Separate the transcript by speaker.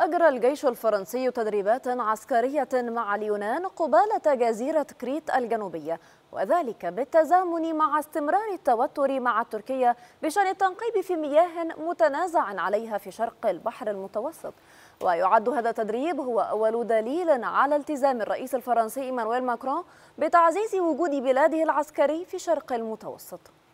Speaker 1: أجرى الجيش الفرنسي تدريبات عسكرية مع اليونان قبالة جزيرة كريت الجنوبية وذلك بالتزامن مع استمرار التوتر مع تركيا بشأن التنقيب في مياه متنازع عليها في شرق البحر المتوسط ويعد هذا التدريب هو أول دليل على التزام الرئيس الفرنسي مانويل ماكرون بتعزيز وجود بلاده العسكري في شرق المتوسط